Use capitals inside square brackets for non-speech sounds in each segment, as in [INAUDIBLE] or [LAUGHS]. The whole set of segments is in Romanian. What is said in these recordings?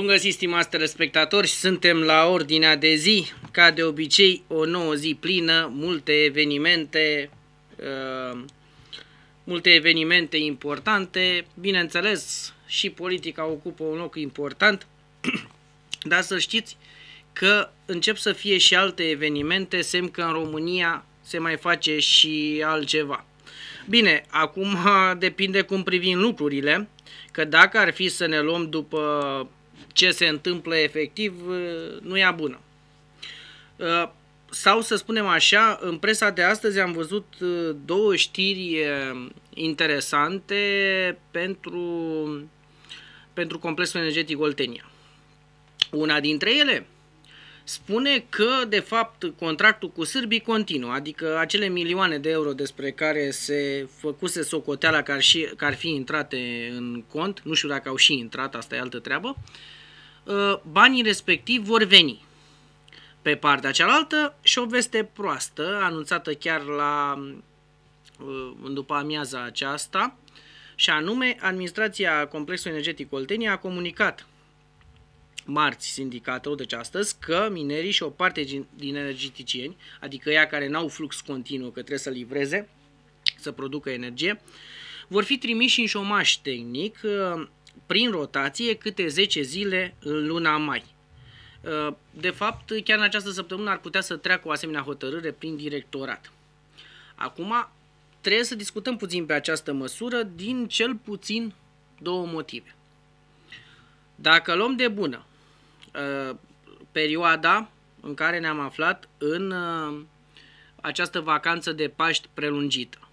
Bun găsit, stimați telespectatori, suntem la ordinea de zi, ca de obicei o nouă zi plină, multe evenimente, uh, multe evenimente importante, bineînțeles și politica ocupă un loc important, [CLEARS THROAT] dar să știți că încep să fie și alte evenimente, semn că în România se mai face și altceva. Bine, acum [LAUGHS] depinde cum privim lucrurile, că dacă ar fi să ne luăm după ce se întâmplă efectiv uh, nu e bună. Uh, sau să spunem așa, în presa de astăzi am văzut uh, două știri interesante pentru, pentru complexul energetic Oltenia. Una dintre ele spune că, de fapt, contractul cu sârbii continuă, adică acele milioane de euro despre care se făcuse socoteala că ar, și, că ar fi intrate în cont, nu știu dacă au și intrat, asta e altă treabă, uh, Uh, banii respectivi vor veni. Pe partea cealaltă și o veste proastă, anunțată chiar la uh, după amiaza aceasta, și anume administrația Complexului Energetic Oltenia a comunicat marți sindicatul, deci astăzi, că minerii și o parte din, din energeticieni, adică ea care n-au flux continuu, că trebuie să livreze, să producă energie, vor fi trimiși în șomaș tehnic uh, prin rotație câte 10 zile în luna mai. Uh, de fapt, chiar în această săptămână ar putea să treacă o asemenea hotărâre prin directorat. Acum, trebuie să discutăm puțin pe această măsură din cel puțin două motive. Dacă luăm de bună uh, perioada în care ne-am aflat în uh, această vacanță de Paști prelungită,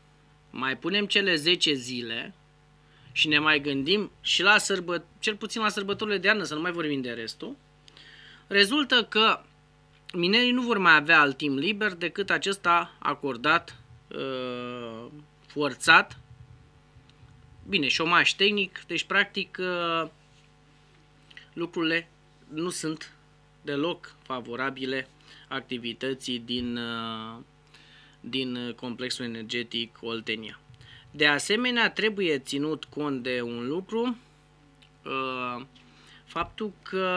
mai punem cele 10 zile și ne mai gândim și la sărbă, cel puțin la sărbătorile de iarnă, să nu mai vorbim de restul, rezultă că minerii nu vor mai avea alt timp liber decât acesta acordat uh, forțat, bine, șomaș tehnic, deci practic uh, lucrurile nu sunt deloc favorabile activității din, uh, din complexul energetic Oltenia. De asemenea, trebuie ținut cont de un lucru, uh, faptul că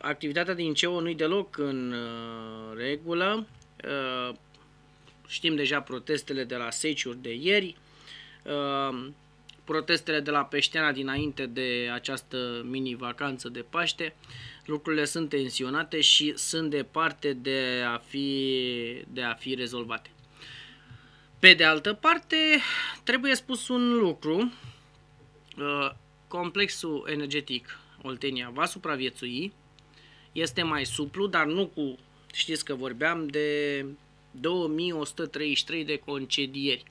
activitatea din CEO nu-i deloc în uh, regulă. Uh, știm deja protestele de la Seciuri de ieri, protestele de la Peștena dinainte de această mini-vacanță de Paște. Lucrurile sunt tensionate și sunt departe de a fi, de a fi rezolvate. Pe de altă parte, trebuie spus un lucru. Uh, complexul energetic Oltenia va supraviețui. Este mai suplu, dar nu cu... Știți că vorbeam de 2133 de concedieri.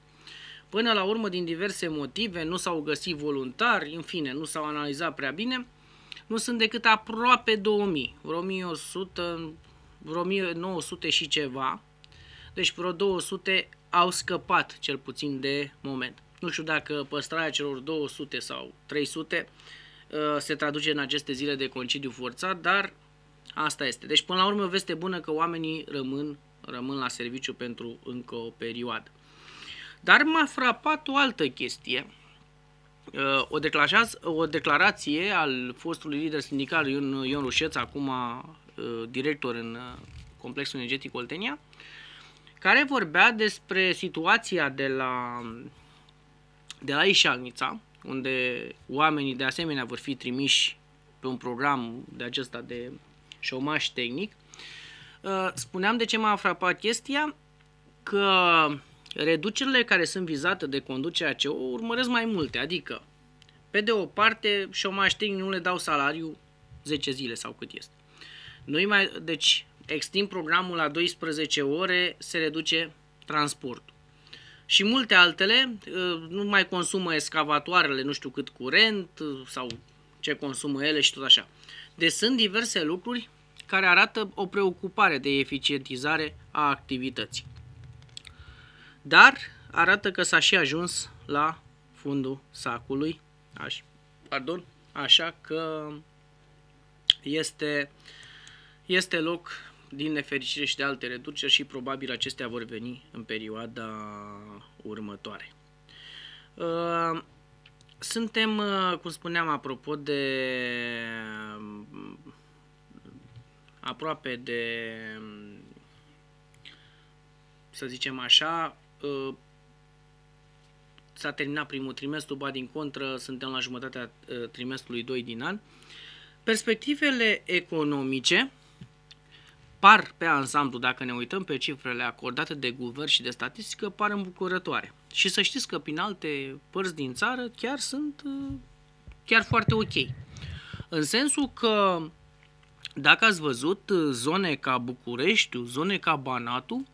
Până la urmă, din diverse motive, nu s-au găsit voluntari, în fine, nu s-au analizat prea bine, nu sunt decât aproape 2000, vreo vreo 1900 și ceva, deci vreo 200 au scăpat cel puțin de moment. Nu știu dacă păstrarea celor 200 sau 300 uh, se traduce în aceste zile de concediu forțat, dar asta este. Deci până la urmă veste bună că oamenii rămân, rămân la serviciu pentru încă o perioadă. Dar m-a frapat o altă chestie. Uh, o, o declarație al fostului lider sindical Ion, Ion Rușeț, acum uh, director în Complexul Energetic Oltenia, care vorbea despre situația de la, de la Ișalnița, unde oamenii de asemenea vor fi trimiși pe un program de acesta de șomaș tehnic. Uh, spuneam de ce m-a frapat chestia, că reducerile care sunt vizate de conducerea o urmăresc mai multe, adică pe de o parte șomaș tehnic nu le dau salariu 10 zile sau cât este. Noi mai, deci extind programul la 12 ore, se reduce transportul. Și multe altele, uh, nu mai consumă escavatoarele, nu știu cât curent uh, sau ce consumă ele și tot așa. Deci sunt diverse lucruri care arată o preocupare de eficientizare a activității. Dar arată că s-a și ajuns la fundul sacului, aș, pardon, așa că este, este loc din nefericire și de alte reduceri și probabil acestea vor veni în perioada următoare. Uh, suntem, uh, cum spuneam, apropo de uh, aproape de um, să zicem așa, s-a terminat primul trimestru, ba din contră, suntem la jumătatea trimestrului 2 din an. Perspectivele economice par pe ansamblu, dacă ne uităm pe cifrele acordate de guvern și de statistică, par îmbucurătoare. Și să știți că prin alte părți din țară chiar sunt uh, chiar foarte ok. În sensul că dacă ați văzut uh, zone ca Bucureștiu, zone ca Banatul,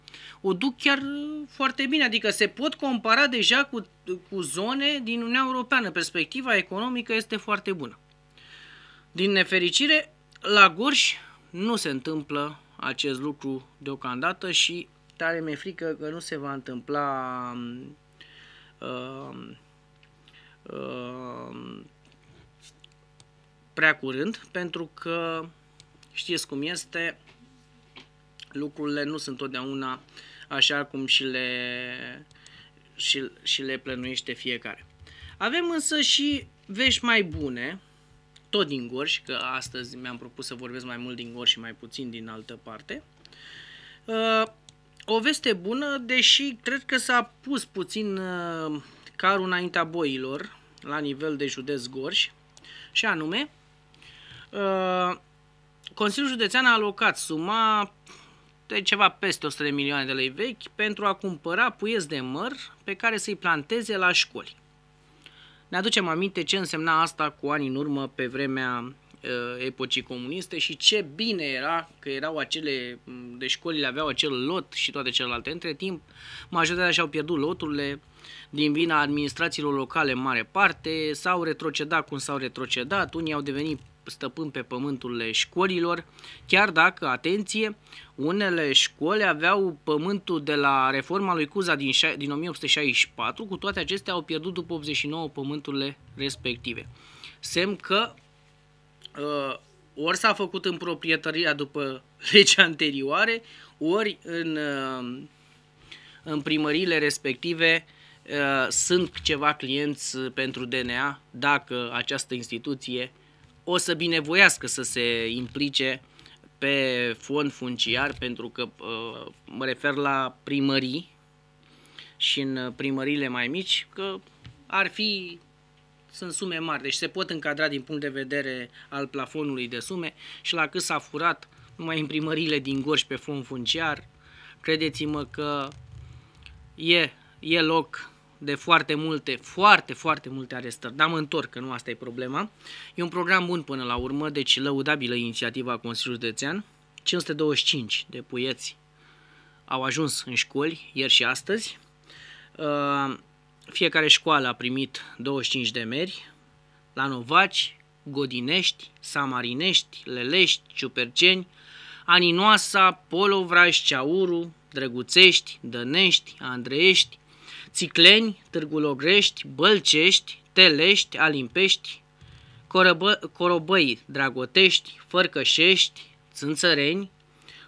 o duc chiar uh, foarte bine, adică se pot compara deja cu, cu zone din Uniunea Europeană. Perspectiva economică este foarte bună. Din nefericire, la Gorj nu se întâmplă acest lucru deocamdată și tare mi-e frică că nu se va întâmpla uh, prea curând, pentru că știți cum este, lucrurile nu sunt totdeauna așa cum și le, și, și le plănuiește fiecare. Avem însă și vești mai bune, tot din Gorj, că astăzi mi-am propus să vorbesc mai mult din Gorj și mai puțin din altă parte. Uh, o veste bună, deși cred că s-a pus puțin uh, carul înaintea boilor la nivel de județ Gorj, și anume, uh, Consiliul Județean a alocat suma de ceva peste 100 de milioane de lei vechi pentru a cumpăra puieți de măr pe care să-i planteze la școli. Ne aducem aminte ce însemna asta cu ani în urmă pe vremea uh, epocii comuniste și ce bine era că erau acele, mm, de deci școlile aveau acel lot și toate celelalte. Între timp, majoritatea și-au pierdut loturile din vina administrațiilor locale în mare parte, s-au retrocedat cum s-au retrocedat, unii au devenit stăpân pe pământurile școlilor, chiar dacă, atenție, unele școli aveau pământul de la reforma lui Cuza din, din 1864, cu toate acestea au pierdut după 89 pământurile respective. Semn că uh, ori s-a făcut în proprietăria după [LAUGHS] legea anterioare, ori în, uh, în primăriile respective uh, sunt ceva clienți pentru DNA dacă această instituție o să binevoiască să se implice pe fond funciar, pentru că uh, mă refer la primării și în primările mai mici, că ar fi sunt sume mari, deci se pot încadra din punct de vedere al plafonului de sume și la cât s-a furat numai în primările din Gorj pe fond funciar, credeți-mă că e, e loc de foarte multe, foarte, foarte multe arestări. Dar mă întorc, că nu asta e problema. E un program bun până la urmă, deci lăudabilă inițiativa Consiliului Județean. 525 de puieți au ajuns în școli ieri și astăzi. Uh, fiecare școală a primit 25 de meri, la Novaci, Godinești, Samarinești, Lelești, Ciuperceni, Aninoasa, Polovraș, Ceauru, Drăguțești, Dănești, Andreești, Țicleni, Târgulogrești, Bălcești, Telești, Alimpești, Corăbă, Corobăi, Dragotești, Fărcășești, Țânțăreni,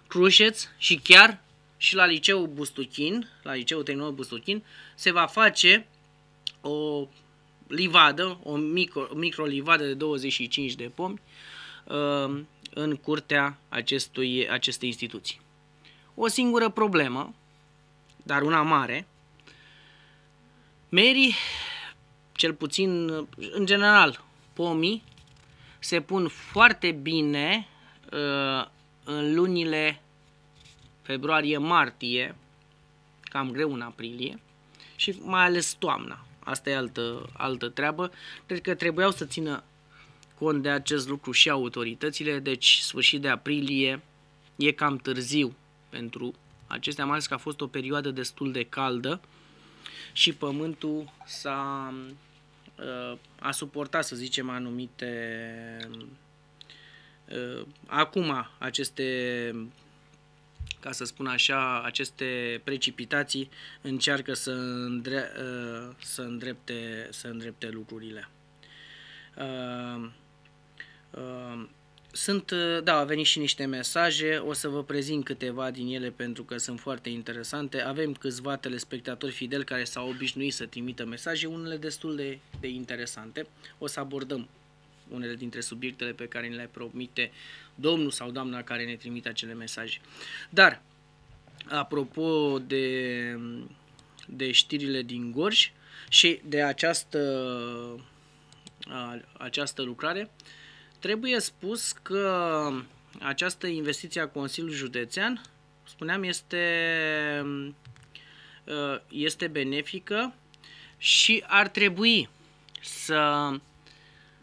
Crușeț și chiar și la liceul Bustuchin, la liceul tehnologic Bustuchin, se va face o livadă, o micro, micro livadă de 25 de pomi um, în curtea acestui, acestei instituții. O singură problemă, dar una mare, Mary, cel puțin, în general, pomii se pun foarte bine uh, în lunile februarie-martie, cam greu în aprilie, și mai ales toamna. Asta e altă, altă treabă. Cred că trebuiau să țină cont de acest lucru și autoritățile, deci sfârșit de aprilie e cam târziu pentru acestea, mai ales că a fost o perioadă destul de caldă și pământul s-a, uh, a suportat, să zicem, anumite uh, acum aceste ca să spun așa, aceste precipitații încearcă să, îndre- uh, să, îndrepte, să îndrepte lucrurile. Sunt, ă, da, au venit și niște mesaje, o să vă prezint câteva din ele pentru că sunt foarte interesante. Avem câțiva telespectatori fideli care s-au obișnuit să trimită mesaje, unele destul de, de interesante. O să abordăm unele dintre subiectele pe care ne le promite domnul sau doamna care ne trimite acele mesaje. Dar, apropo de, de știrile din Gorj și de această, această lucrare, uh, Trebuie spus că această investiție a Consiliului Județean, spuneam, este, uh, este benefică și ar trebui să,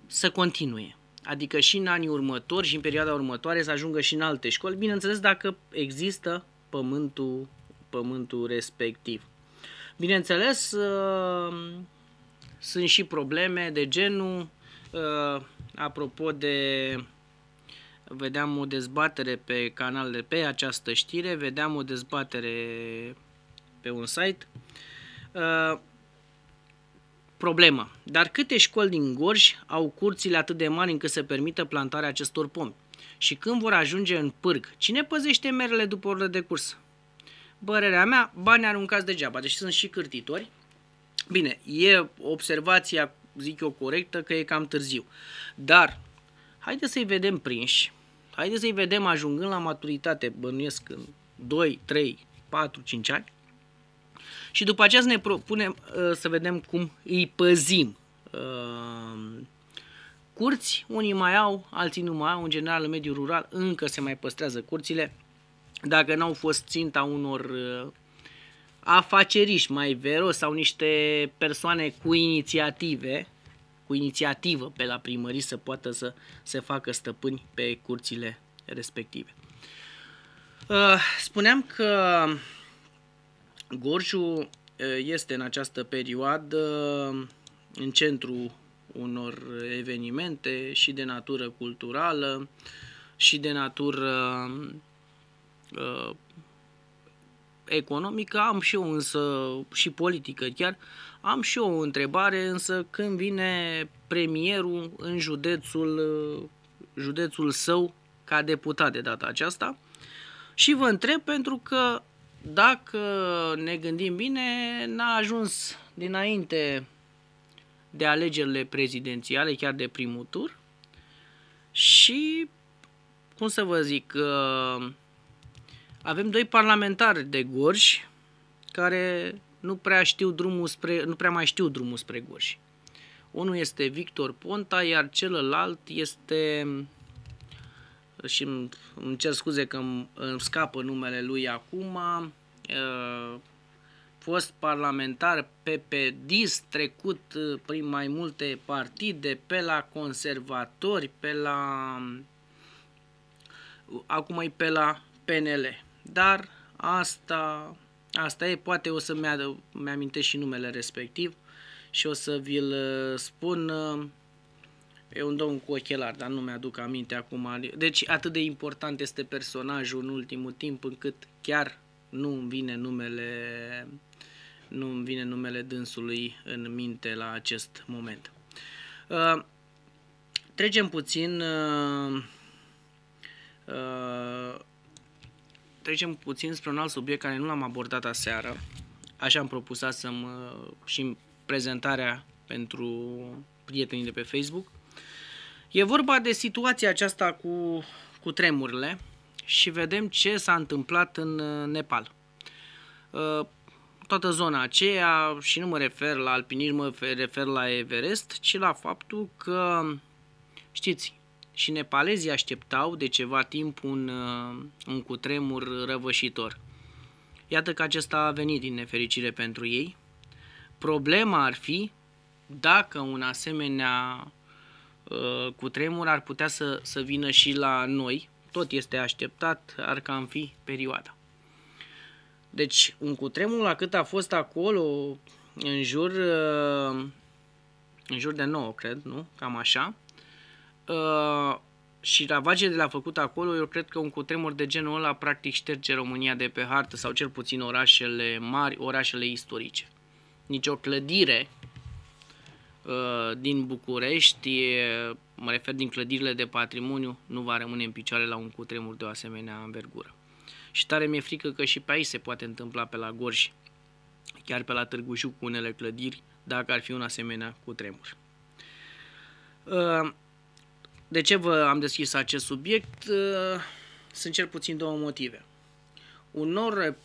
să continue. Adică și în anii următori și în perioada următoare să ajungă și în alte școli, bineînțeles dacă există pământul, pământul respectiv. Bineînțeles, uh, sunt și probleme de genul uh, Apropo de vedeam o dezbatere pe canal de pe această știre, vedeam o dezbatere pe un site. Uh, problemă. Dar câte școli din Gorj au curțile atât de mari încât să permită plantarea acestor pomi? Și când vor ajunge în pârg, cine păzește merele după oră de curs? Părerea mea, banii aruncați degeaba, deci sunt și cârtitori. Bine, e observația zic eu, corectă, că e cam târziu. Dar, haide să-i vedem prinși, haide să-i vedem ajungând la maturitate, bănuiesc în 2, 3, 4, 5 ani, și după aceea să ne propunem ă, să vedem cum îi păzim. Ă, curți, unii mai au, alții nu mai au, în general în mediul rural încă se mai păstrează curțile, dacă n-au fost ținta unor ă, afaceriști mai veros sau niște persoane cu inițiative, cu inițiativă pe la primării să poată să se facă stăpâni pe curțile respective. Uh, spuneam că Gorjul uh, este în această perioadă în centru unor evenimente și de natură culturală și de natură uh, economică, am și eu însă, și politică chiar, am și eu o întrebare, însă când vine premierul în județul, județul său ca deputat de data aceasta și vă întreb pentru că dacă ne gândim bine, n-a ajuns dinainte de alegerile prezidențiale, chiar de primul tur și, cum să vă zic, uh, avem doi parlamentari de Gorj care nu prea, știu drumul spre, nu prea mai știu drumul spre Gorj. Unul este Victor Ponta, iar celălalt este și îmi, îmi cer scuze că îmi, îmi scapă numele lui acum, uh, fost parlamentar PPDIS, trecut uh, prin mai multe partide, pe la conservatori, pe la... acum e pe la PNL dar asta, asta e, poate o să-mi mi-amintesc și numele respectiv și o să vi-l uh, spun. Uh, e un domn cu ochelar, dar nu mi-aduc aminte acum. Deci atât de important este personajul în ultimul timp încât chiar nu îmi vine numele nu îmi vine numele dânsului în minte la acest moment. Uh, trecem puțin uh, uh, trecem puțin spre un alt subiect care nu l-am abordat aseară. Așa am propus să mă și în prezentarea pentru prietenii de pe Facebook. E vorba de situația aceasta cu, cu tremurile și vedem ce s-a întâmplat în uh, Nepal. Uh, toată zona aceea, și nu mă refer la alpinism, mă refer la Everest, ci la faptul că, știți, și nepalezii așteptau de ceva timp un, uh, un cutremur răvășitor. Iată că acesta a venit din nefericire pentru ei. Problema ar fi dacă un asemenea uh, cutremur ar putea să, să vină și la noi. Tot este așteptat, ar cam fi perioada. Deci, un cutremur la cât a fost acolo, în jur, uh, în jur de 9, cred, nu? Cam așa Uh, și ravagele de la făcut acolo, eu cred că un cutremur de genul ăla practic șterge România de pe hartă sau cel puțin orașele mari, orașele istorice. Nici o clădire uh, din București, mă refer din clădirile de patrimoniu, nu va rămâne în picioare la un cutremur de o asemenea învergură. Și tare mi-e frică că și pe aici se poate întâmpla pe la Gorj, chiar pe la Târgu Jiu cu unele clădiri, dacă ar fi un asemenea cutremur. Uh, de ce vă am deschis acest subiect? Uh, sunt cel puțin două motive. Un nou,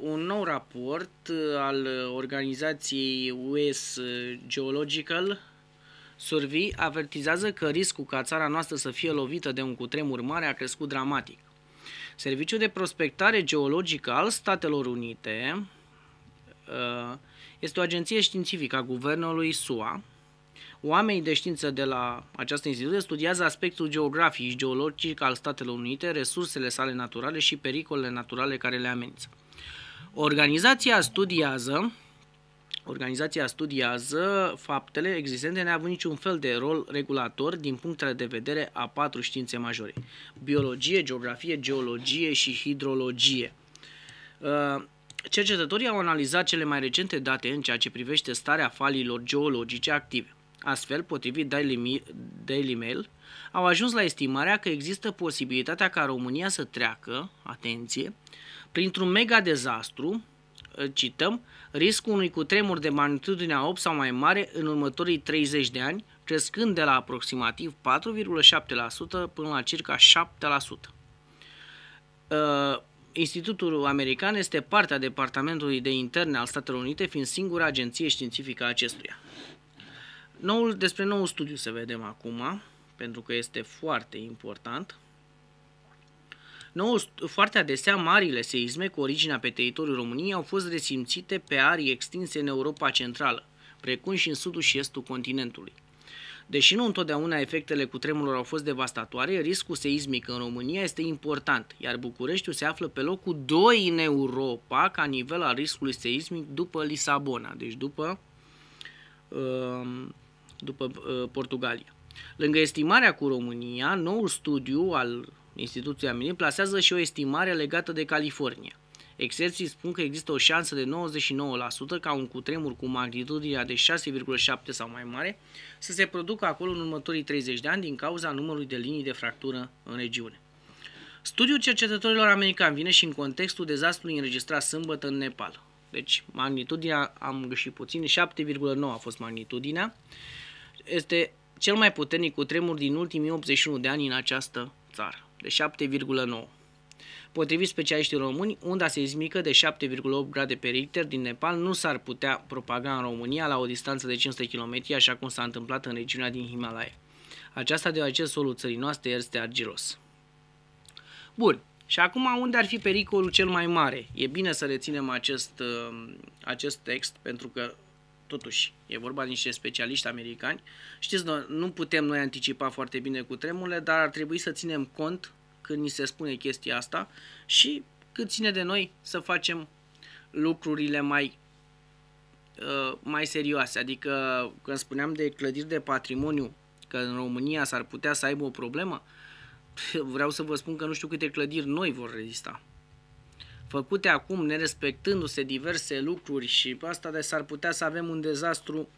un nou raport uh, al organizației US uh, Geological Survey avertizează că riscul ca țara noastră să fie lovită de un cutremur mare a crescut dramatic. Serviciul de prospectare geologică al Statelor Unite este o agenție științifică a guvernului SUA Oamenii de știință de la această instituție studiază aspectul geografic și geologic al Statelor Unite, resursele sale naturale și pericolele naturale care le amenință. Organizația studiază Organizația studiază faptele existente neavând niciun fel de rol regulator din punctele de vedere a patru științe majore. Biologie, geografie, geologie și hidrologie. Cercetătorii au analizat cele mai recente date în ceea ce privește starea falilor geologice active. Astfel, potrivit Daily, Mail, au ajuns la estimarea că există posibilitatea ca România să treacă, atenție, printr-un mega dezastru, cităm, riscul unui cutremur de magnitudine 8 sau mai mare în următorii 30 de ani, crescând de la aproximativ 4,7% până la circa 7%. Uh, Institutul American este parte a Departamentului de Interne al Statelor Unite, fiind singura agenție științifică a acestuia. Noul, despre noul studiu să vedem acum, pentru că este foarte important. Nou, foarte adesea, marile seisme cu originea pe teritoriul României au fost resimțite pe arii extinse în Europa Centrală, precum și în sudul și estul continentului. Deși nu întotdeauna efectele cu tremurul au fost devastatoare, riscul seismic în România este important, iar Bucureștiul se află pe locul 2 în Europa ca nivel al riscului seismic după Lisabona, deci după uh, după uh, Portugalia. Lângă estimarea cu România, noul studiu al instituției Amini plasează și o estimare legată de California. Exerții spun că există o șansă de 99% ca un cutremur cu magnitudinea de 6,7 sau mai mare să se producă acolo în următorii 30 de ani din cauza numărului de linii de fractură în regiune. Studiul cercetătorilor americani vine și în contextul dezastrului înregistrat sâmbătă în Nepal. Deci magnitudinea, am găsit puțin, 7,9 a fost magnitudinea este cel mai puternic cutremur din ultimii 81 de ani în această țară, de 7,9. Potrivit specialiștii români, unda seismică de 7,8 grade pe Richter din Nepal nu s-ar putea propaga în România la o distanță de 500 km, așa cum s-a întâmplat în regiunea din Himalaya. Aceasta deoarece solul țării noastre este argilos. Bun, și acum unde ar fi pericolul cel mai mare? E bine să reținem acest, uh, acest text pentru că totuși e vorba de niște specialiști americani. Știți, nu, nu putem noi anticipa foarte bine cu tremurile, dar ar trebui să ținem cont când ni se spune chestia asta și cât ține de noi să facem lucrurile mai uh, mai serioase. Adică, când spuneam de clădiri de patrimoniu, că în România s-ar putea să aibă o problemă, [LAUGHS] vreau să vă spun că nu știu câte clădiri noi vor rezista făcute acum, nerespectându-se diverse lucruri și asta de s-ar putea să avem un dezastru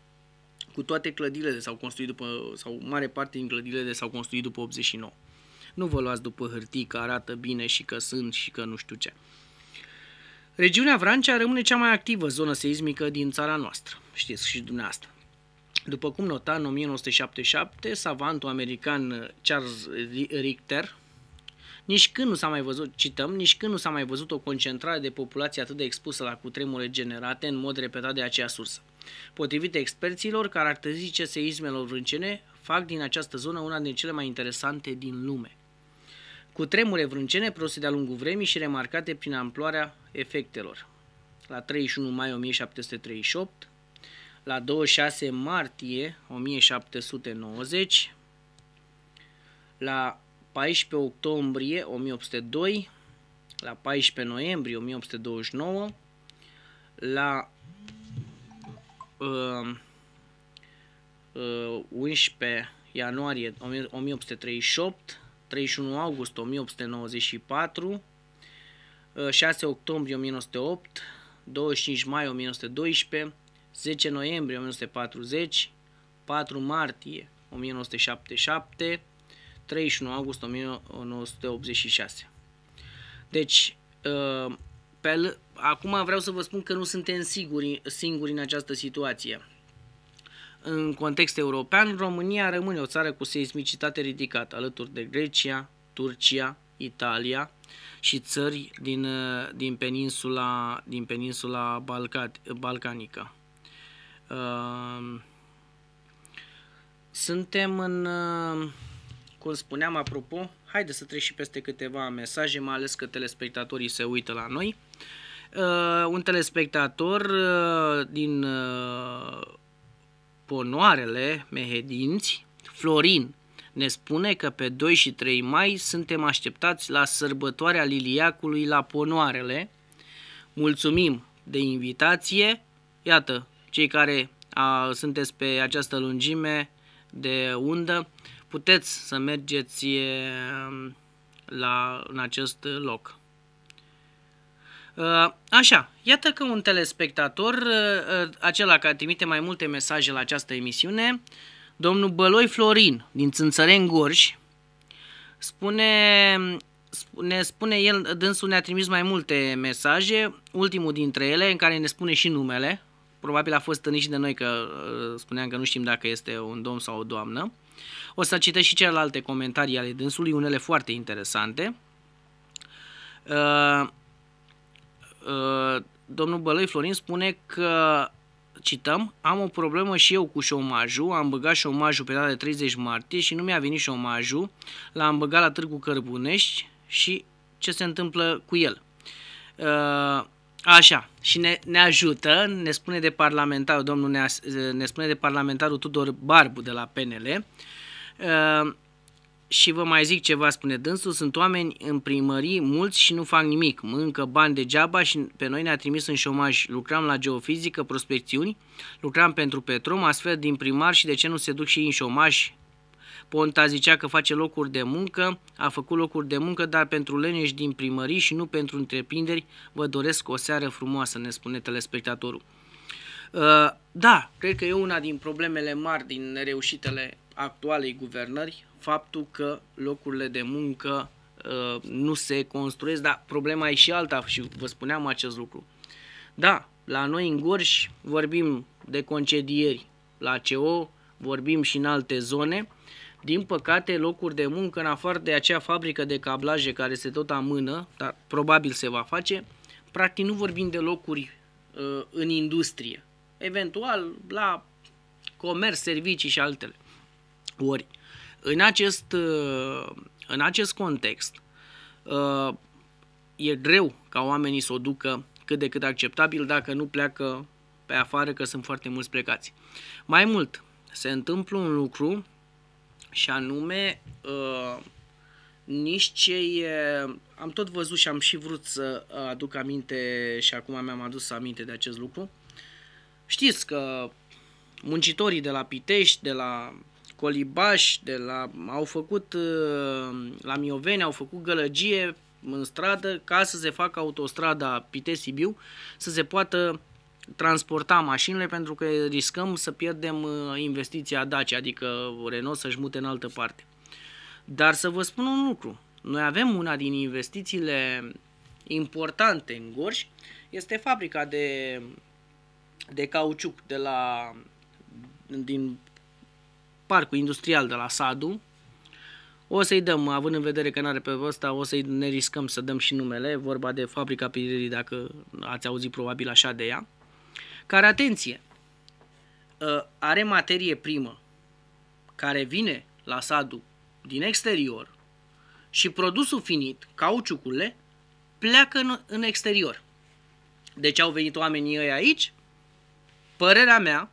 cu toate clădirile de s-au construit după, sau mare parte din clădirile de s-au construit după 89. Nu vă luați după hârtii că arată bine și că sunt și că nu știu ce. Regiunea Vrancea rămâne cea mai activă zonă seismică din țara noastră, știți și dumneavoastră. După cum nota în 1977, savantul american Charles Richter, nici când nu s-a mai văzut, cităm, nici când nu s-a mai văzut o concentrare de populație atât de expusă la cutremure generate în mod repetat de aceea sursă. Potrivit experților, caracteristice seismelor vrâncene fac din această zonă una din cele mai interesante din lume. Cu tremure vrâncene produse de-a lungul vremii și remarcate prin amploarea efectelor. La 31 mai 1738, la 26 martie 1790, la 14 octombrie 1802, la 14 noiembrie 1829, la um, uh, uh, 11 ianuarie 1838, 31 august 1894, 6 octombrie 1908, 25 mai 1912, 10 noiembrie 1940, 4 martie 1977, 31 august 1986. Deci, uh, pe, acum vreau să vă spun că nu suntem siguri, singuri în această situație. În context european, România rămâne o țară cu seismicitate ridicată, alături de Grecia, Turcia, Italia și țări din, uh, din peninsula, din peninsula Balcat, balcanică. Uh, suntem în cum spuneam, apropo, haide să trec și peste câteva mesaje, mai ales că telespectatorii se uită la noi. Uh, un telespectator uh, din uh, Ponoarele Mehedinți, Florin, ne spune că pe 2 și 3 mai suntem așteptați la sărbătoarea Liliacului la Ponoarele. Mulțumim de invitație. Iată, cei care a, sunteți pe această lungime de undă, puteți să mergeți ehm, la, în acest loc. Uh, așa, iată că un telespectator, uh, uh, acela care trimite mai multe mesaje la această emisiune, domnul Băloi Florin din Țânțăren Gorj, spune, ne spune el, dânsul ne-a trimis mai multe mesaje, ultimul dintre ele în care ne spune și numele, probabil a fost nici de noi că spuneam că nu știm dacă este un domn sau o doamnă, o să citesc și celelalte comentarii ale dânsului, unele foarte interesante. Uh, uh, domnul Bălăi Florin spune că cităm, am o problemă și eu cu șomajul, am băgat șomajul pe data de 30 martie și nu mi-a venit șomajul, l-am băgat la Târgu Cărbunești și ce se întâmplă cu el. Uh, Așa, și ne, ne ajută, ne spune de parlamentarul, domnul ne, ne spune de parlamentarul Tudor Barbu de la PNL. Uh, și vă mai zic ceva, spune dânsul, sunt oameni în primării mulți și nu fac nimic, mâncă bani degeaba și pe noi ne-a trimis în șomaj. Lucram la geofizică, prospecțiuni, lucram pentru Petrom, astfel din primar și de ce nu se duc și ei în șomaj Ponta zicea că face locuri de muncă, a făcut locuri de muncă, dar pentru leneși din primării și nu pentru întreprinderi, vă doresc o seară frumoasă, ne spune telespectatorul. Uh, da, cred că e una din problemele mari din reușitele actualei guvernări, faptul că locurile de muncă uh, nu se construiesc, dar problema e și alta și vă spuneam acest lucru. Da, la noi în Gorj vorbim de concedieri la CO, vorbim și în alte zone, din păcate, locuri de muncă, în afară de acea fabrică de cablaje care se tot amână, dar probabil se va face, practic nu vorbim de locuri uh, în industrie. Eventual, la comerț, servicii și altele. Ori, în acest, uh, în acest context, uh, e greu ca oamenii să o ducă cât de cât acceptabil dacă nu pleacă pe afară, că sunt foarte mulți plecați. Mai mult, se întâmplă un lucru și anume uh, nici cei... Am tot văzut și am și vrut să aduc aminte și acum mi-am adus aminte de acest lucru. Știți că muncitorii de la Pitești, de la Colibaș, de la, au făcut uh, la Mioveni, au făcut gălăgie în stradă ca să se facă autostrada Pitești-Sibiu, să se poată transporta mașinile pentru că riscăm să pierdem uh, investiția Dacia, adică Renault să-și mute în altă parte. Dar să vă spun un lucru, noi avem una din investițiile importante în Gorj, este fabrica de, de cauciuc de la, din parcul industrial de la Sadu. O să-i dăm, având în vedere că nu are pe ăsta, o să-i ne riscăm să dăm și numele, vorba de fabrica Pirelli, dacă ați auzit probabil așa de ea care, atenție, ă, are materie primă care vine la sadu din exterior și produsul finit, cauciucurile, pleacă în, în exterior. Deci au venit oamenii ăia aici, părerea mea,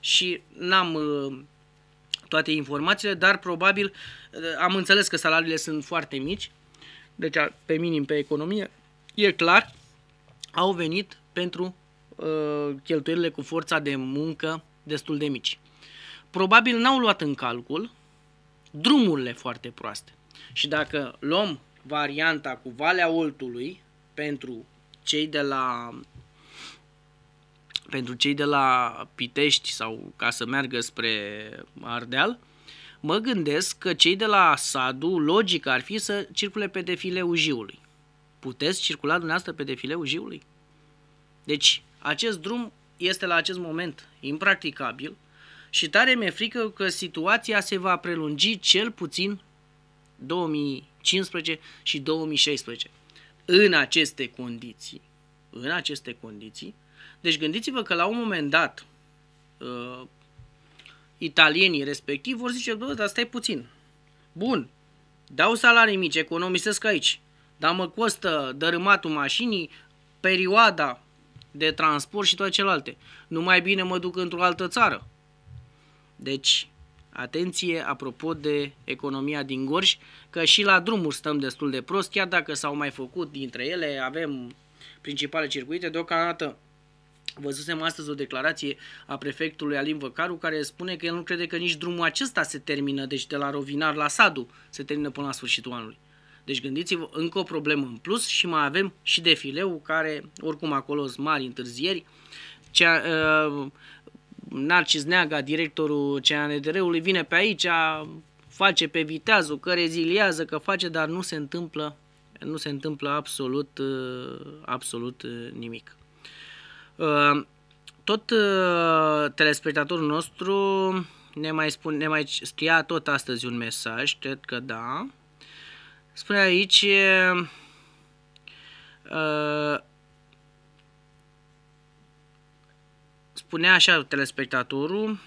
și n-am ă, toate informațiile, dar probabil ă, am înțeles că salariile sunt foarte mici, deci pe minim pe economie, e clar, au venit pentru Uh, cheltuielile cu forța de muncă destul de mici. Probabil n-au luat în calcul drumurile foarte proaste. Și dacă luăm varianta cu Valea Oltului pentru cei de la pentru cei de la Pitești sau ca să meargă spre Ardeal, mă gândesc că cei de la Sadu, logic ar fi să circule pe defileul Jiului. Puteți circula dumneavoastră pe defileul Jiului? Deci, acest drum este la acest moment impracticabil și tare mi-e frică că situația se va prelungi cel puțin 2015 și 2016. În aceste condiții, în aceste condiții, deci gândiți-vă că la un moment dat uh, italienii respectiv vor zice, bă, dar stai puțin. Bun, dau salarii mici, economisesc aici, dar mă costă dărâmatul mașinii, perioada de transport și toate celelalte. Nu mai bine mă duc într-o altă țară. Deci, atenție apropo de economia din Gorj, că și la drumuri stăm destul de prost, chiar dacă s-au mai făcut dintre ele, avem principale circuite, deocamdată Văzusem astăzi o declarație a prefectului Alin Văcaru care spune că el nu crede că nici drumul acesta se termină, deci de la Rovinar la Sadu se termină până la sfârșitul anului. Deci gândiți-vă încă o problemă în plus și mai avem și defileu care oricum acolo sunt mari întârzieri. Cea, uh, Narcis Neaga, directorul CNDR-ului, vine pe aici, face pe viteazul, că reziliază, că face, dar nu se întâmplă, nu se întâmplă absolut, uh, absolut uh, nimic. Uh, tot telespectatorul nostru ne mai, spune, ne mai scria tot astăzi un mesaj, cred că da, Spune aici uh, spunea așa telespectatorul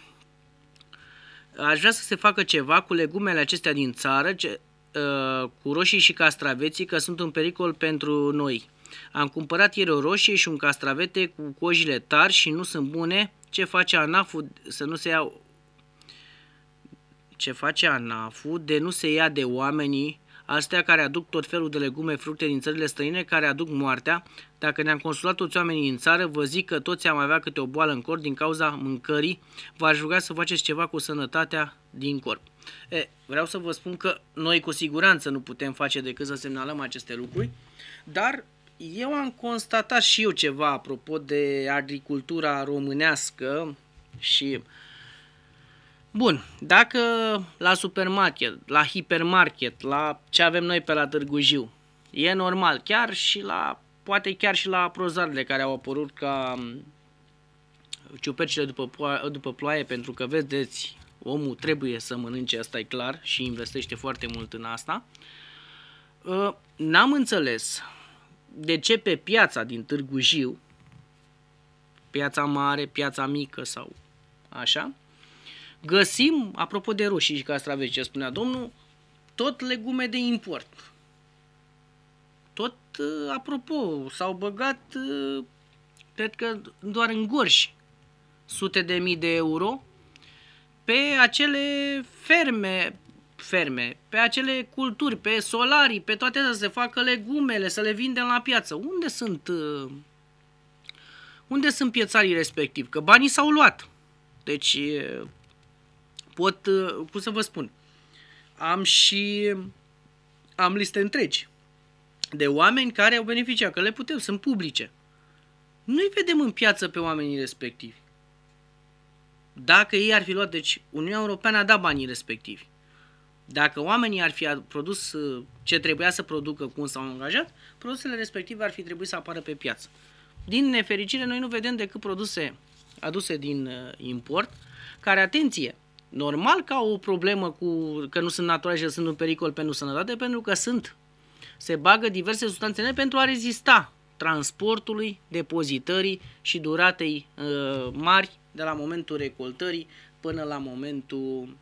aș vrea să se facă ceva cu legumele acestea din țară ce, uh, cu roșii și castraveții că sunt în pericol pentru noi. Am cumpărat ieri o roșie și un castravete cu cojile tari și nu sunt bune. Ce face anaful să nu se iau ce face anaful de nu se ia de oamenii astea care aduc tot felul de legume, fructe din țările străine, care aduc moartea. Dacă ne-am consulat toți oamenii în țară, vă zic că toți am avea câte o boală în corp din cauza mâncării. V-aș ruga să faceți ceva cu sănătatea din corp. E, vreau să vă spun că noi cu siguranță nu putem face decât să semnalăm aceste lucruri, dar eu am constatat și eu ceva apropo de agricultura românească și uh, Bun, dacă la supermarket, la hipermarket, la ce avem noi pe la Târgu Jiu, e normal, chiar și la, poate chiar și la prozarele care au apărut ca mm, ciupercile după, ploaie, după ploaie, pentru că vedeți, omul trebuie să mănânce, asta e clar, și investește foarte mult în asta. Ă, n-am înțeles de ce pe piața din Târgu Jiu, piața mare, piața mică sau așa, Găsim, apropo de roșii și castraveți, ce spunea domnul, tot legume de import. Tot, uh, apropo, s-au băgat, uh, cred că doar în gorși, sute de mii de euro pe acele ferme, ferme, pe acele culturi, pe solarii, pe toate astea, să se facă legumele, să le vindem la piață. Unde sunt, uh, unde sunt piețarii respectiv? Că banii s-au luat. Deci pot, uh, cum să vă spun, am și, am liste întregi de oameni care au beneficiat, că le putem, sunt publice. Nu-i vedem în piață pe oamenii respectivi. Dacă ei ar fi luat, deci Uniunea Europeană a dat banii respectivi. Dacă oamenii ar fi produs uh, ce trebuia să producă cum s-au angajat, produsele respective ar fi trebuit să apară pe piață. Din nefericire, noi nu vedem decât produse aduse din uh, import, care, atenție, normal ca o problemă cu că nu sunt naturale și sunt un pericol pentru sănătate, pentru că sunt. Se bagă diverse substanțe pentru a rezista transportului, depozitării și duratei uh, mari de la momentul recoltării până la momentul,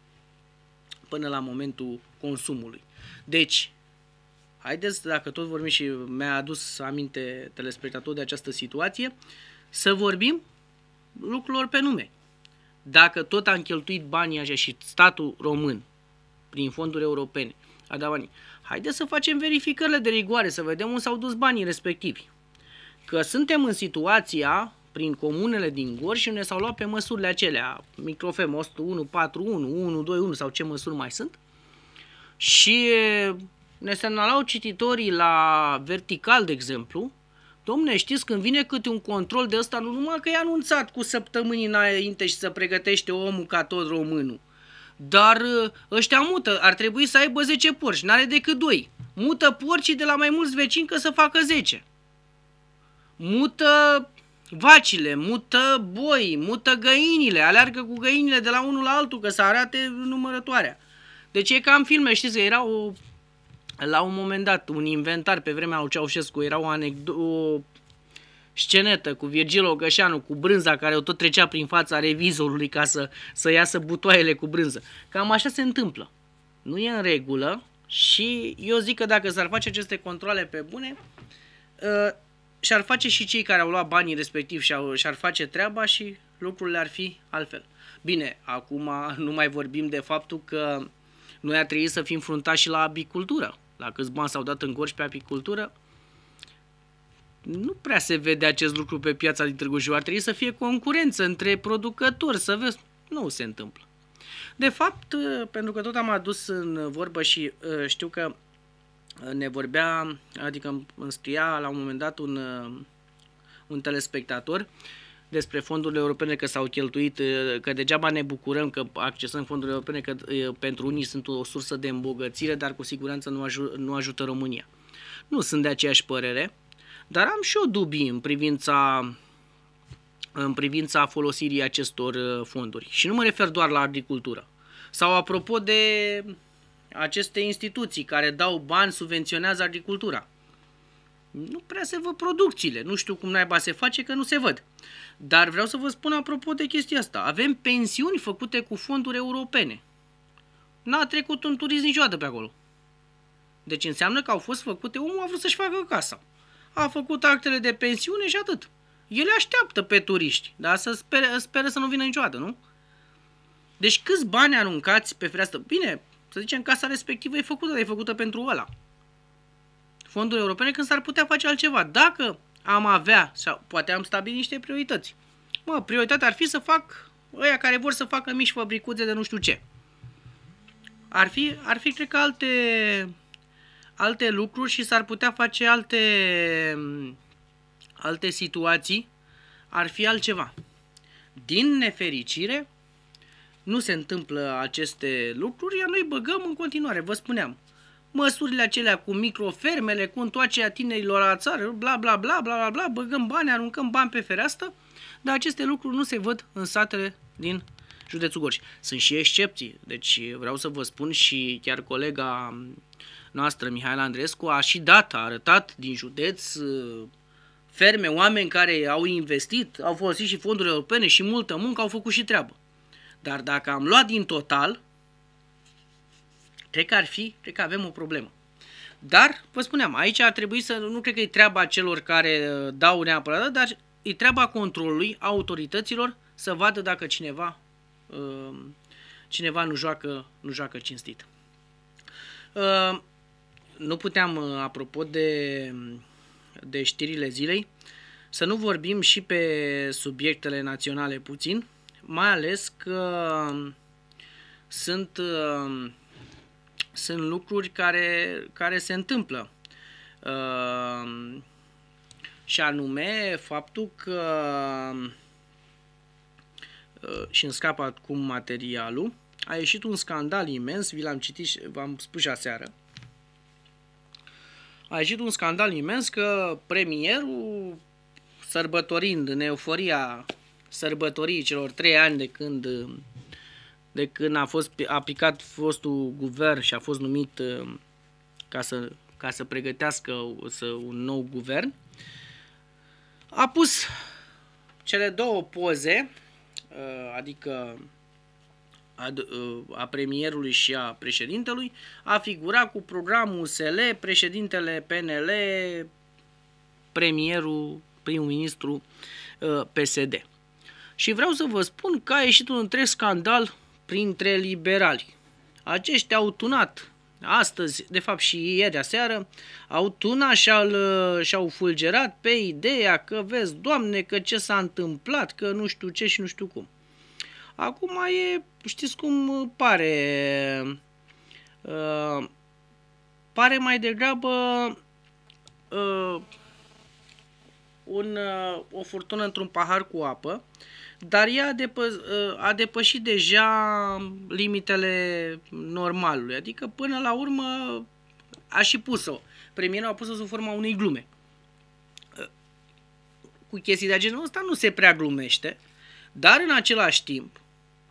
până la momentul consumului. Deci, haideți, dacă tot vorbim și mi-a adus aminte telespectatorul de această situație, să vorbim lucrurilor pe nume dacă tot am cheltuit banii așa și statul român, prin fonduri europene, a dat banii, haideți să facem verificările de rigoare, să vedem unde s-au dus banii respectivi. Că suntem în situația, prin comunele din Gorj, și ne s-au luat pe măsurile acelea, microfem 141, 121 sau ce măsuri mai sunt, și ne semnalau cititorii la vertical, de exemplu, Domne, știți, când vine câte un control de ăsta, nu numai că e anunțat cu săptămâni înainte și să pregătește omul ca tot românul, dar ă, ăștia mută, ar trebui să aibă 10 porci, n-are decât 2. Mută porcii de la mai mulți vecini că să facă 10. Mută vacile, mută boi, mută găinile, aleargă cu găinile de la unul la altul că să arate numărătoarea. Deci e cam filme, știți că era o la un moment dat, un inventar pe vremea lui Ceaușescu era o, anecdo- o scenetă cu Virgil Ogășanu, cu brânza care o tot trecea prin fața revizorului ca să, să iasă butoaiele cu brânză. Cam așa se întâmplă. Nu e în regulă și eu zic că dacă s-ar face aceste controle pe bune, uh, și-ar face și cei care au luat banii respectiv și și-ar face treaba și lucrurile ar fi altfel. Bine, acum nu mai vorbim de faptul că noi ar trebui să fim fruntași la abicultură la câți bani s-au dat în gorj pe apicultură, nu prea se vede acest lucru pe piața din Târgu Jiu. Ar trebui să fie concurență între producători, să vezi. Nu se întâmplă. De fapt, ă, pentru că tot am adus în vorbă și ă, știu că ă, ne vorbea, adică îmi scria la un moment dat un, un telespectator, uh, despre fondurile europene că s-au cheltuit, că degeaba ne bucurăm că accesăm fondurile europene, că pentru unii sunt o sursă de îmbogățire, dar cu siguranță nu, aj- nu ajută România. Nu sunt de aceeași părere, dar am și o dubii în privința în privința folosirii acestor fonduri. Și nu mă refer doar la agricultură. Sau apropo de aceste instituții care dau bani, subvenționează agricultura nu prea se văd producțiile. Nu știu cum naiba se face că nu se văd. Dar vreau să vă spun apropo de chestia asta. Avem pensiuni făcute cu fonduri europene. N-a trecut un turist niciodată pe acolo. Deci înseamnă că au fost făcute, omul a vrut să-și facă casa. A făcut actele de pensiune și atât. Ele așteaptă pe turiști, dar să speră, speră să nu vină niciodată, nu? Deci câți bani aruncați pe fereastră? Bine, să zicem, casa respectivă e făcută, dar e făcută pentru ăla fonduri europene când s-ar putea face altceva. Dacă am avea, sau poate am stabilit niște priorități. Mă, prioritatea ar fi să fac ăia care vor să facă mici fabricuțe de nu știu ce. Ar fi, ar fi cred că, alte, alte lucruri și s-ar putea face alte, alte situații. Ar fi altceva. Din nefericire, nu se întâmplă aceste lucruri, iar noi băgăm în continuare, vă spuneam măsurile acelea cu microfermele, cu întoarcerea tinerilor la țară, bla, bla, bla, bla, bla, bla, băgăm bani, aruncăm bani pe fereastră, dar aceste lucruri nu se văd în satele din județul Gorj. Sunt și excepții, deci vreau să vă spun și chiar colega noastră, Mihail Andrescu, a și dat, a arătat din județ ferme, oameni care au investit, au folosit și fonduri europene și multă muncă, au făcut și treabă. Dar dacă am luat din total, Cred că ar fi, cred că avem o problemă. Dar, vă spuneam, aici ar trebui să, nu cred că e treaba celor care uh, dau neapărat, dar e treaba controlului autorităților să vadă dacă cineva, uh, cineva nu, joacă, nu joacă cinstit. Uh, nu puteam, apropo de, de știrile zilei, să nu vorbim și pe subiectele naționale puțin, mai ales că sunt sunt lucruri care, care se întâmplă. Uh, și anume faptul că uh, și în scap acum materialul, a ieșit un scandal imens, vi l-am citit, v-am spus și aseară, a ieșit un scandal imens că premierul, sărbătorind în euforia sărbătorii celor trei ani de când de când a, fost, a picat fostul guvern și a fost numit uh, ca să, ca să pregătească să, un nou guvern, a pus cele două poze, uh, adică uh, a premierului și a președintelui, a figurat cu programul SL, președintele PNL, premierul, primul ministru PSD. Și vreau să vă spun că a ieșit un întreg scandal printre liberali. Aceștia au tunat astăzi, de fapt și ieri aseară, au tunat și, au și au fulgerat pe ideea că vezi, doamne, că ce s-a întâmplat, că nu știu ce și nu știu cum. Acum e, știți cum pare, uh, pare mai degrabă uh, un, uh, o furtună într-un pahar cu apă dar ea a, depă- ă, a depășit deja limitele normalului. Adică, până la urmă, a și pus-o. Premierul a pus-o sub forma unei glume. Ă, cu chestii de genul ăsta nu se prea glumește, dar în același timp,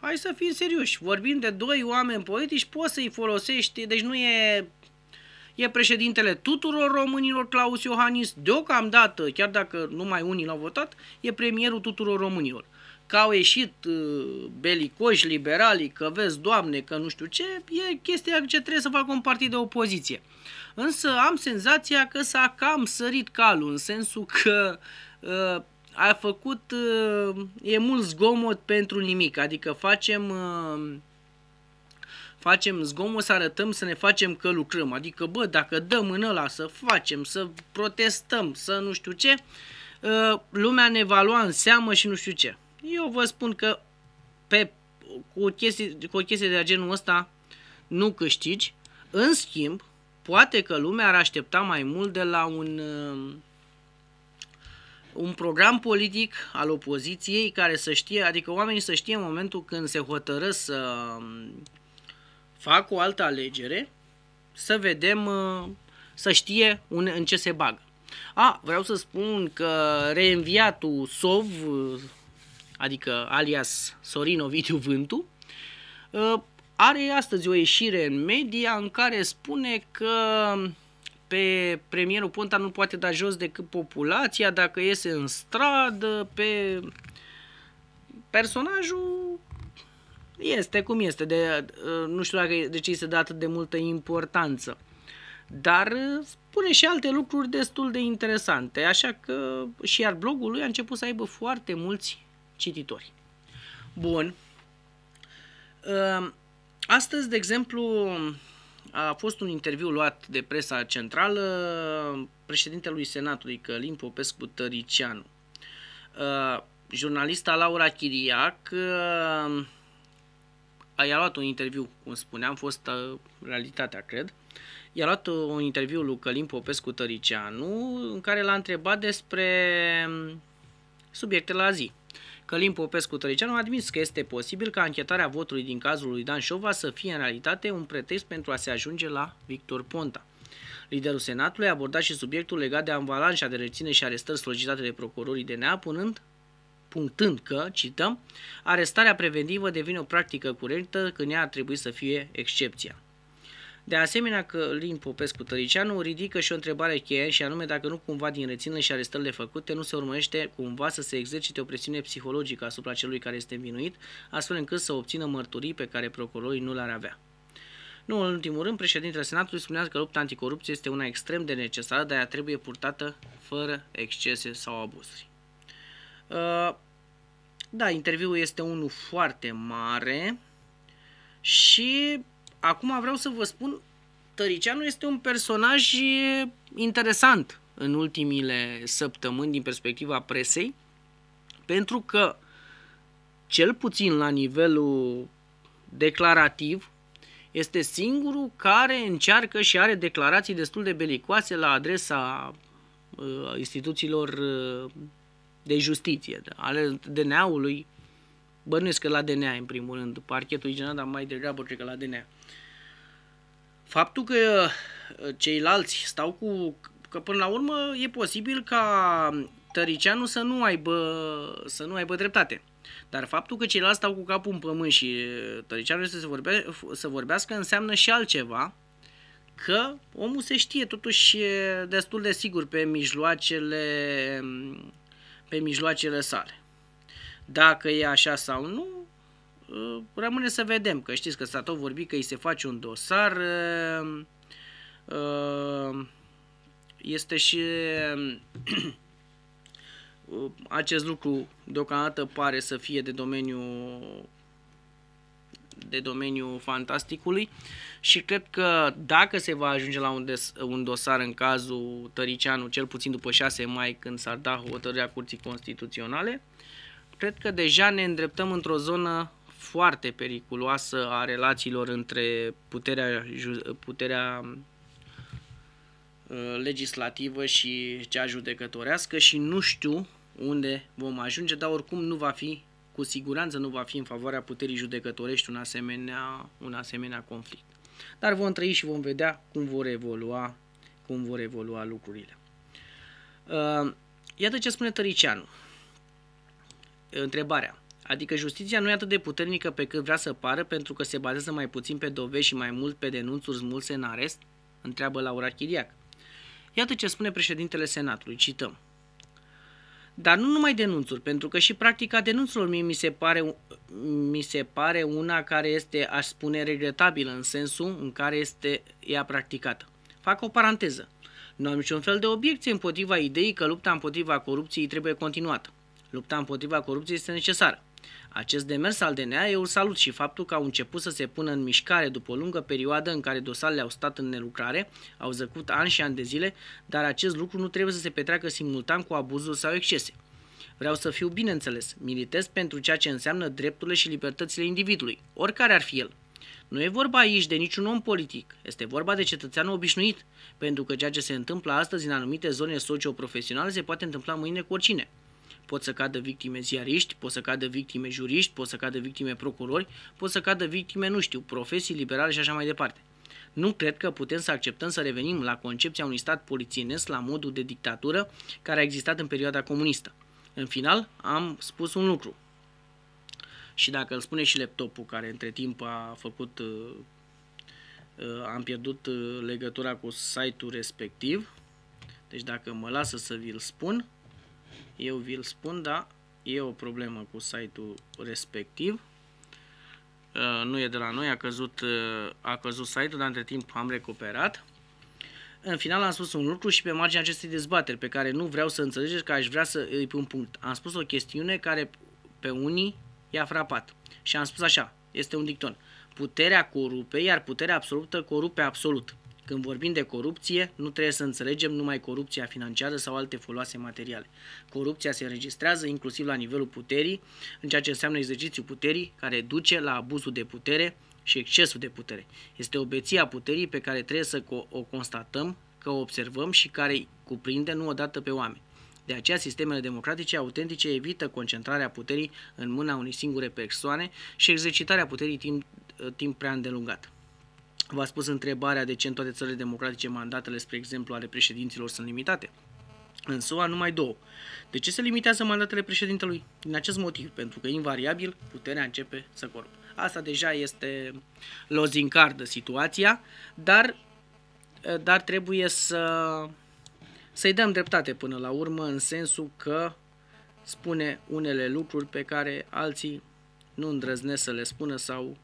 hai să fim serioși, vorbim de doi oameni politici, poți să-i folosești, deci nu e e președintele tuturor românilor Claus Iohannis, deocamdată, chiar dacă numai unii l-au votat, e premierul tuturor românilor că au ieșit uh, belicoși liberalii, că vezi, doamne, că nu știu ce, e chestia ce trebuie să facă un partid de opoziție. Însă am senzația că s-a cam sărit calul, în sensul că uh, a făcut, uh, e mult zgomot pentru nimic, adică facem... Uh, facem zgomot să arătăm să ne facem că lucrăm. Adică, bă, dacă dăm în ăla să facem, să protestăm, să nu știu ce, uh, lumea ne va lua în seamă și nu știu ce. Eu vă spun că pe, cu, chestii, cu o chestie de genul ăsta nu câștigi. În schimb, poate că lumea ar aștepta mai mult de la un, um, un program politic al opoziției care să știe, adică oamenii să știe în momentul când se hotără să um, facă o altă alegere, să vedem, uh, să știe în ce se bagă. A, vreau să spun că reînviatul Sov, adică alias Sorin Ovidiu Vântu, ă, are astăzi o ieșire în media în care spune că pe premierul Ponta nu poate da jos decât populația dacă iese în stradă, pe personajul este cum este, de, ă, nu știu dacă de ce este se de multă importanță. Dar spune și alte lucruri destul de interesante, așa că și iar blogul lui a început să aibă foarte mulți cititori. Bun. Ă, astăzi, de exemplu, a fost un interviu luat de presa centrală președintelui Senatului Călim Popescu Tăricianu. Ă, jurnalista Laura Chiriac ă, i-a luat un interviu, cum spuneam, fost realitatea, cred. I-a luat un interviu lui Călim Popescu Tăricianu în care l-a întrebat despre subiectele la zi Călim Popescu Tăricianu a admis că este posibil ca anchetarea votului din cazul lui Dan Șova să fie în realitate un pretext pentru a se ajunge la Victor Ponta. Liderul Senatului a abordat și subiectul legat de avalanșa de reține și arestări solicitate de procurorii DNA, punând punctând că, cităm, arestarea preventivă devine o practică curentă când ea ar trebui să fie excepția. De asemenea că Lin Popescu Tăricianu ridică și o întrebare cheie și anume dacă nu cumva din reținele și arestările făcute nu se urmărește cumva să se exercite o presiune psihologică asupra celui care este vinuit, astfel încât să obțină mărturii pe care procurorii nu le-ar avea. Nu în ultimul rând, președintele Senatului spunea că lupta anticorupție este una extrem de necesară, dar ea trebuie purtată fără excese sau abuzuri. Uh, da, interviul este unul foarte mare și Acum vreau să vă spun, Tăricianu este un personaj interesant în ultimile săptămâni din perspectiva presei, pentru că, cel puțin la nivelul declarativ, este singurul care încearcă și are declarații destul de belicoase la adresa uh, instituțiilor uh, de justiție, ale DNA-ului, bănuiesc că la DNA în primul rând, parchetul igienat, dar mai degrabă cred că la DNA. Faptul că uh, ceilalți stau cu... că până la urmă e posibil ca Tăricianu să nu aibă, să nu aibă dreptate. Dar faptul că ceilalți stau cu capul în pământ și uh, Tăricianu este să, vorbe, să vorbească înseamnă și altceva, că omul se știe totuși uh, destul de sigur pe mijloacele, mm, pe mijloacele sale. Dacă e așa sau nu, uh, rămâne să vedem, că știți că s-a tot vorbit că îi se face un dosar, uh, uh, este și acest lucru deocamdată pare să fie de domeniul de domeniul fantasticului și cred că dacă se va ajunge la un, des, un dosar în cazul Tăricianu, cel puțin după 6 mai când s-ar da hotărârea Curții Constituționale, uh, cred că deja ne îndreptăm într-o zonă foarte periculoasă a relațiilor între puterea, puterea uh, legislativă și cea judecătorească și nu știu unde vom ajunge, dar oricum nu va fi, cu siguranță nu va fi în favoarea puterii judecătorești un asemenea, un asemenea conflict. Dar vom trăi și vom vedea cum vor evolua, cum vor evolua lucrurile. Uh, iată ce spune Tăricianu întrebarea. Adică justiția nu e atât de puternică pe cât vrea să pară pentru că se bazează mai puțin pe dovezi și mai mult pe denunțuri smulse în arest? Întreabă Laura Chiriac. Iată ce spune președintele Senatului, cităm. Dar nu numai denunțuri, pentru că și practica denunțurilor mie mi se pare, mi se pare una care este, aș spune, regretabilă în sensul în care este ea practicată. Fac o paranteză. Nu am niciun fel de obiecție împotriva ideii că lupta împotriva corupției trebuie continuată. Lupta împotriva corupției este necesară. Acest demers al DNA eu îl salut și faptul că au început să se pună în mișcare după o lungă perioadă în care dosarele au stat în nelucrare, au zăcut ani și ani de zile, dar acest lucru nu trebuie să se petreacă simultan cu abuzul sau excese. Vreau să fiu bineînțeles, militez pentru ceea ce înseamnă drepturile și libertățile individului, oricare ar fi el. Nu e vorba aici de niciun om politic, este vorba de cetățeanul obișnuit, pentru că ceea ce se întâmplă astăzi în anumite zone socioprofesionale se poate întâmpla mâine cu oricine pot să cadă victime ziariști, pot să cadă victime juriști, pot să cadă victime procurori, pot să cadă victime, nu știu, profesii liberale și așa mai departe. Nu cred că putem să acceptăm să revenim la concepția unui stat polițienesc la modul de dictatură care a existat în perioada comunistă. În final, am spus un lucru. Și dacă îl spune și laptopul care între timp a făcut uh, uh, am pierdut uh, legătura cu site-ul respectiv. Deci dacă mă lasă să vi-l spun, eu vi-l spun, da, e o problemă cu site-ul respectiv. Uh, nu e de la noi, a căzut, uh, a căzut site-ul, dar între timp am recuperat. În final am spus un lucru și pe marginea acestei dezbateri pe care nu vreau să înțelegeți că aș vrea să îi pun punct. Am spus o chestiune care pe unii i-a frapat și am spus așa, este un dicton. Puterea corupe, iar puterea absolută corupe absolut. Când vorbim de corupție, nu trebuie să înțelegem numai corupția financiară sau alte foloase materiale. Corupția se înregistrează inclusiv la nivelul puterii, în ceea ce înseamnă exercițiul puterii, care duce la abuzul de putere și excesul de putere. Este o beție a puterii pe care trebuie să o constatăm, că o observăm și care cuprinde nu odată pe oameni. De aceea, sistemele democratice autentice evită concentrarea puterii în mâna unei singure persoane și exercitarea puterii timp, timp prea îndelungat v a pus întrebarea de ce în toate țările democratice mandatele, spre exemplu, ale președinților sunt limitate. În SUA numai două. De ce se limitează mandatele președintelui? Din acest motiv, pentru că invariabil puterea începe să corp. Asta deja este losing card situația, dar, eh, dar trebuie să, să-i dăm dreptate până la urmă în sensul că spune unele lucruri pe care alții nu îndrăznesc să le spună sau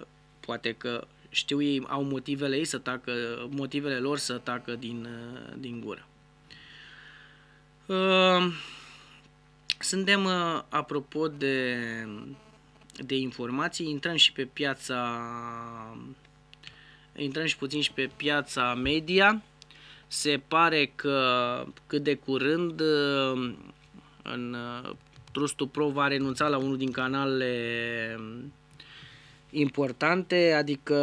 eh, poate că știu ei, au motivele ei să tacă, motivele lor să tacă din, uh, din gură. Uh, suntem, uh, apropo de, de informații, intrăm și pe piața intrăm și puțin și pe piața media. Se pare că cât de curând în Trustul Pro va renunța la unul din canalele importante, adică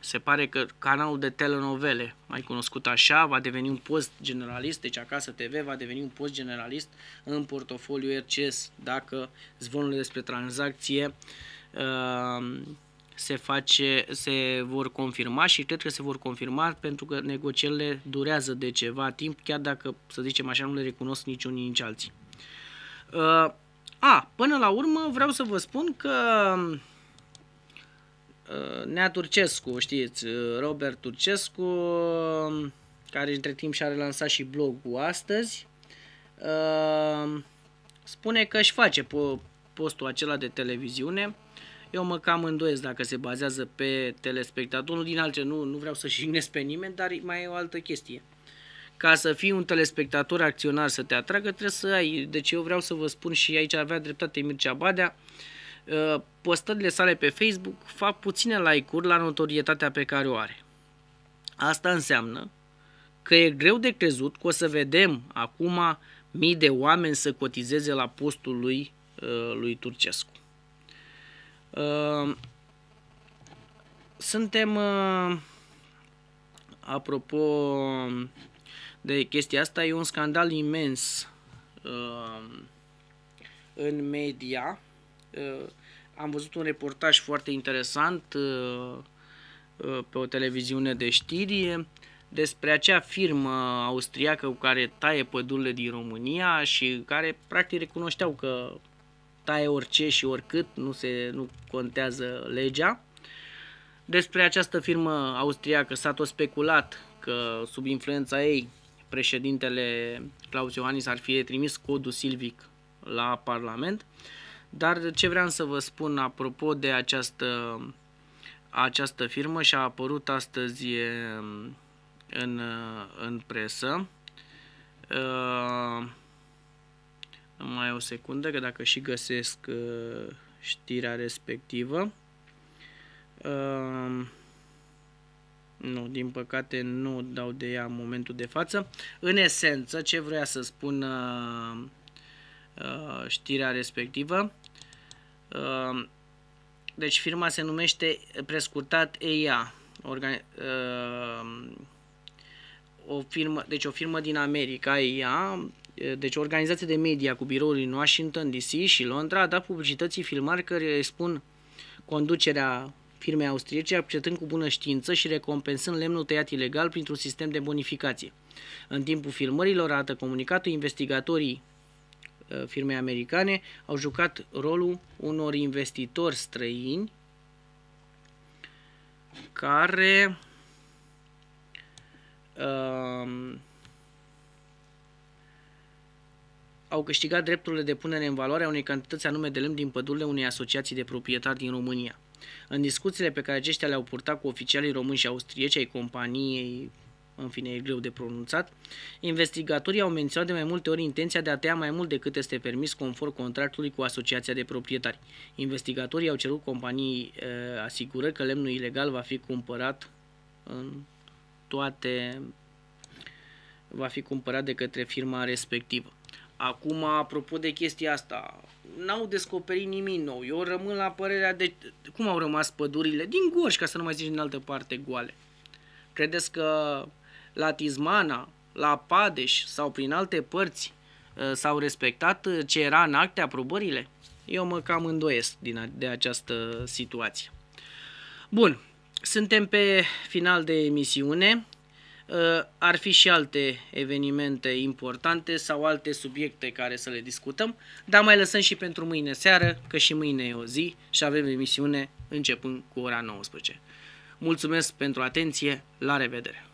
se pare că canalul de telenovele, mai cunoscut așa, va deveni un post generalist, deci Acasă TV va deveni un post generalist în portofoliu RCS, dacă zvonurile despre tranzacție uh, se, face, se vor confirma și cred că se vor confirma pentru că negocierile durează de ceva timp, chiar dacă, să zicem așa, nu le recunosc nici unii, nici alții. Uh, a, până la urmă vreau să vă spun că Eh, Nea Turcescu, știți, eh, Robert Turcescu, eh, care între timp și-a relansat și blogul astăzi, spune că își face postul acela de televiziune. Eu mă cam îndoiesc dacă se bazează pe telespectatorul din altceva. nu, nu vreau să [LAUGHS] jignesc pe nimeni, dar mai e o altă chestie. Ca să fii un telespectator acționar să te atragă, trebuie să ai. Deci eu vreau să vă spun și aici avea dreptate Mircea Badea, uh, Uh, postările sale pe Facebook fac puține like-uri la notorietatea pe care o are. Asta înseamnă că e greu de crezut că o să vedem acum mii de oameni să cotizeze la postul lui, uh, lui Turcescu. Uh, suntem, apropo de chestia asta, e un scandal imens în media am văzut un reportaj foarte interesant uh, uh, pe o televiziune de știri despre acea firmă austriacă care taie pădurile din România și care practic recunoșteau că taie orice și oricât, nu, se, nu contează legea. Despre această firmă austriacă s-a tot speculat că sub influența ei președintele Claus Iohannis ar fi trimis codul silvic la Parlament. Uh, dar ce vreau să vă spun apropo de această, această firmă și a apărut astăzi în, în presă. Uh, mai o secundă, că dacă și găsesc uh, știrea respectivă. Uh, nu, din păcate nu dau de ea în momentul de față. În esență, ce vrea să Uh, Uh, știrea respectivă. Uh, deci firma se numește prescurtat EIA, uh, o firmă, deci o firmă din America, EIA, deci o organizație de media cu birouri în Washington DC și Londra a da, dat publicității filmari care spun conducerea firmei austriece, acceptând cu bună știință și recompensând lemnul tăiat ilegal printr-un sistem de bonificație. În timpul filmărilor, arată comunicatul, investigatorii Uh, firmei americane, au jucat rolul unor investitori străini care uh, au câștigat drepturile de punere în valoare a unei cantități anume de lemn din pădurile unei asociații de proprietari din România. În discuțiile pe care aceștia le-au purtat cu oficialii români și austrieci ai companiei în fine e greu de pronunțat, investigatorii au menționat de mai multe ori intenția de a tăia mai mult decât este permis conform contractului cu Asociația de Proprietari. Investigatorii au cerut companiei e, eh, că lemnul ilegal va fi cumpărat în toate va fi cumpărat de către firma respectivă. Acum, apropo de chestia asta, n-au descoperit nimic nou. Eu rămân la părerea de cum au rămas pădurile din Gorj, ca să nu mai zici în altă parte, goale. Credeți că la Tizmana, la Padeș sau prin alte părți uh, s-au respectat uh, ce era în acte aprobările? Eu mă cam îndoiesc din a, de această situație. Bun, suntem pe final de emisiune. Uh, ar fi și alte evenimente importante sau alte subiecte care să le discutăm, dar mai lăsăm și pentru mâine seară, că și mâine e o zi și avem emisiune începând cu ora 19. Mulțumesc pentru atenție, la revedere!